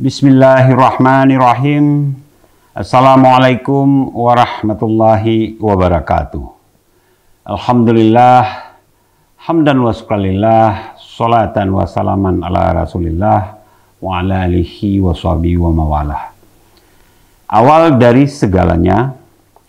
Bismillahirrahmanirrahim. Assalamualaikum warahmatullahi wabarakatuh. Alhamdulillah. Hamdan wa sukalillah. Salatan wa salaman ala rasulillah. Wa ala alihi wa sahbihi wa mawalah. Awal dari segalanya,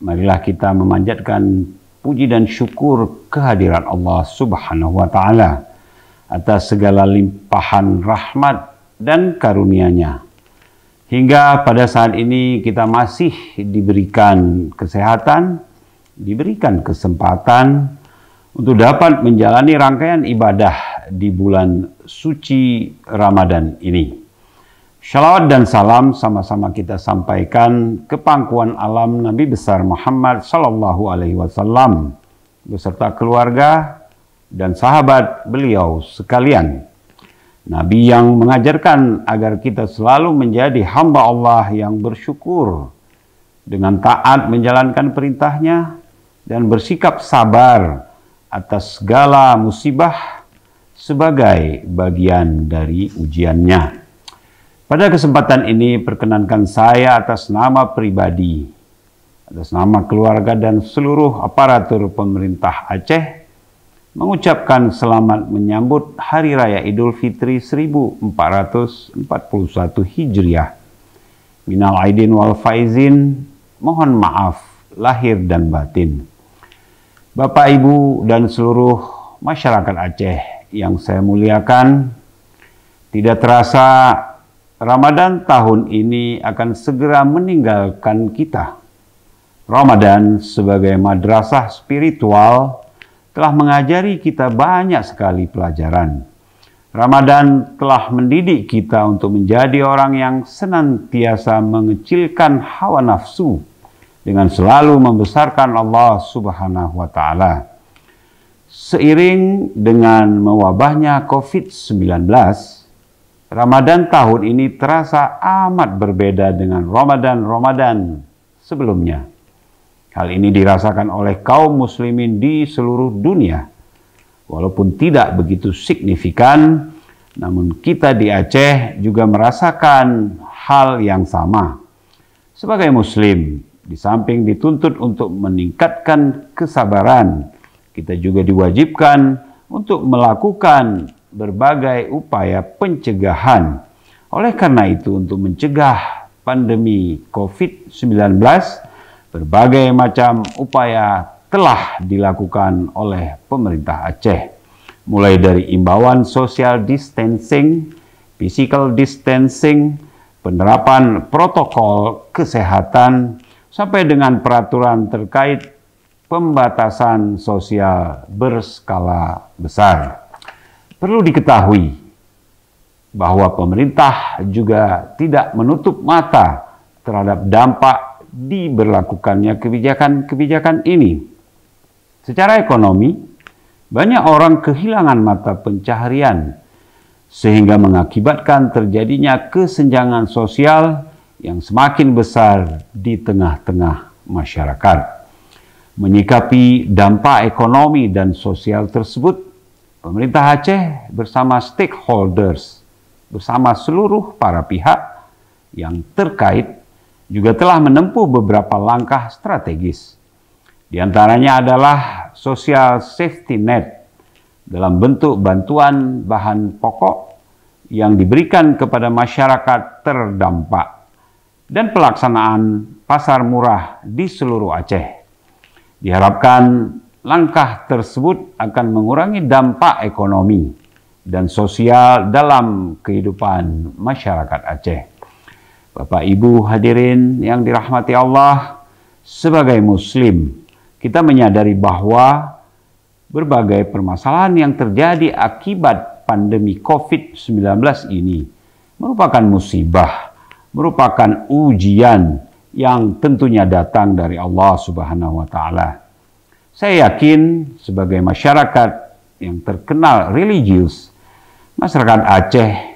marilah kita memanjatkan puji dan syukur kehadiran Allah subhanahu wa ta'ala atas segala limpahan rahmat dan karunia-Nya. Hingga pada saat ini kita masih diberikan kesehatan, diberikan kesempatan untuk dapat menjalani rangkaian ibadah di bulan suci Ramadan ini. Shalawat dan salam sama-sama kita sampaikan ke pangkuan alam Nabi besar Muhammad Sallallahu Alaihi Wasallam beserta keluarga dan sahabat beliau sekalian. Nabi yang mengajarkan agar kita selalu menjadi hamba Allah yang bersyukur dengan taat menjalankan perintahnya dan bersikap sabar atas segala musibah sebagai bagian dari ujiannya. Pada kesempatan ini perkenankan saya atas nama pribadi, atas nama keluarga dan seluruh aparatur pemerintah Aceh, mengucapkan selamat menyambut Hari Raya Idul Fitri 1441 Hijriah. Minal Aidin wal Faizin, mohon maaf lahir dan batin. Bapak, Ibu, dan seluruh masyarakat Aceh yang saya muliakan, tidak terasa Ramadan tahun ini akan segera meninggalkan kita. Ramadan sebagai madrasah spiritual telah mengajari kita banyak sekali pelajaran. Ramadan telah mendidik kita untuk menjadi orang yang senantiasa mengecilkan hawa nafsu dengan selalu membesarkan Allah Subhanahu wa taala. Seiring dengan mewabahnya COVID-19, Ramadan tahun ini terasa amat berbeda dengan Ramadan-Ramadan sebelumnya. Hal ini dirasakan oleh kaum muslimin di seluruh dunia. Walaupun tidak begitu signifikan, namun kita di Aceh juga merasakan hal yang sama. Sebagai muslim, di samping dituntut untuk meningkatkan kesabaran, kita juga diwajibkan untuk melakukan berbagai upaya pencegahan. Oleh karena itu, untuk mencegah pandemi COVID-19, Berbagai macam upaya telah dilakukan oleh pemerintah Aceh, mulai dari imbauan social distancing, physical distancing, penerapan protokol kesehatan, sampai dengan peraturan terkait pembatasan sosial berskala besar. Perlu diketahui bahwa pemerintah juga tidak menutup mata terhadap dampak diberlakukannya kebijakan-kebijakan ini. Secara ekonomi, banyak orang kehilangan mata pencaharian sehingga mengakibatkan terjadinya kesenjangan sosial yang semakin besar di tengah-tengah masyarakat. Menyikapi dampak ekonomi dan sosial tersebut, pemerintah Aceh bersama stakeholders, bersama seluruh para pihak yang terkait juga telah menempuh beberapa langkah strategis. Di antaranya adalah social safety net dalam bentuk bantuan bahan pokok yang diberikan kepada masyarakat terdampak dan pelaksanaan pasar murah di seluruh Aceh. Diharapkan langkah tersebut akan mengurangi dampak ekonomi dan sosial dalam kehidupan masyarakat Aceh. Bapak Ibu hadirin yang dirahmati Allah, sebagai muslim kita menyadari bahwa berbagai permasalahan yang terjadi akibat pandemi Covid-19 ini merupakan musibah, merupakan ujian yang tentunya datang dari Allah Subhanahu wa taala. Saya yakin sebagai masyarakat yang terkenal religius, masyarakat Aceh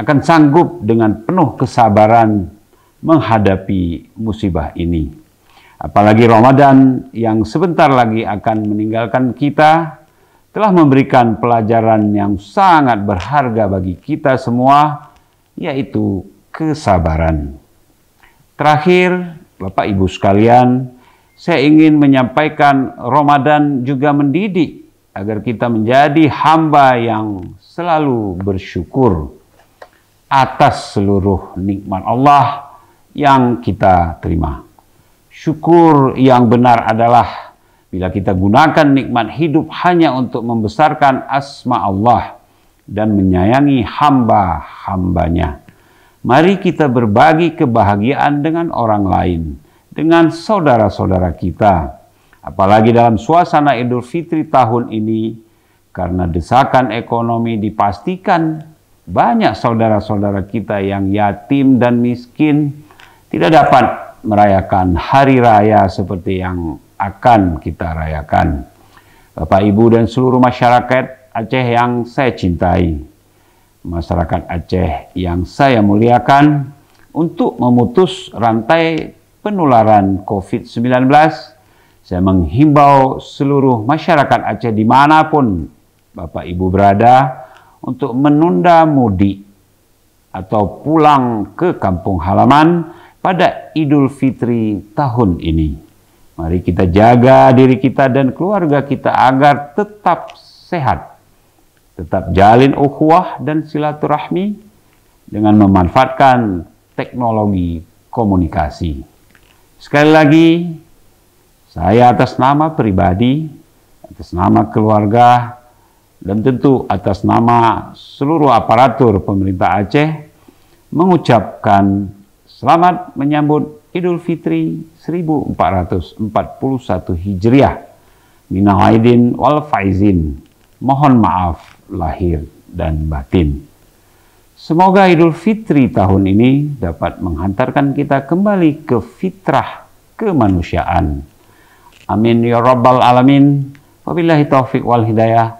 akan sanggup dengan penuh kesabaran menghadapi musibah ini. Apalagi Ramadan yang sebentar lagi akan meninggalkan kita telah memberikan pelajaran yang sangat berharga bagi kita semua, yaitu kesabaran. Terakhir, Bapak Ibu sekalian, saya ingin menyampaikan Ramadan juga mendidik agar kita menjadi hamba yang selalu bersyukur atas seluruh nikmat Allah yang kita terima. Syukur yang benar adalah bila kita gunakan nikmat hidup hanya untuk membesarkan asma Allah dan menyayangi hamba-hambanya. Mari kita berbagi kebahagiaan dengan orang lain, dengan saudara-saudara kita. Apalagi dalam suasana Idul Fitri tahun ini, karena desakan ekonomi dipastikan banyak saudara-saudara kita yang yatim dan miskin tidak dapat merayakan hari raya seperti yang akan kita rayakan. Bapak, Ibu, dan seluruh masyarakat Aceh yang saya cintai, masyarakat Aceh yang saya muliakan, untuk memutus rantai penularan COVID-19, saya menghimbau seluruh masyarakat Aceh dimanapun Bapak Ibu berada untuk menunda mudik atau pulang ke kampung halaman pada Idul Fitri tahun ini. Mari kita jaga diri kita dan keluarga kita agar tetap sehat, tetap jalin ukhuwah dan silaturahmi dengan memanfaatkan teknologi komunikasi. Sekali lagi, saya atas nama pribadi, atas nama keluarga, dan tentu atas nama seluruh aparatur pemerintah Aceh mengucapkan selamat menyambut Idul Fitri 1441 Hijriah. Minal aidin wal faizin. Mohon maaf lahir dan batin. Semoga Idul Fitri tahun ini dapat menghantarkan kita kembali ke fitrah kemanusiaan. Amin ya rabbal alamin. Wabillahi taufiq wal hidayah.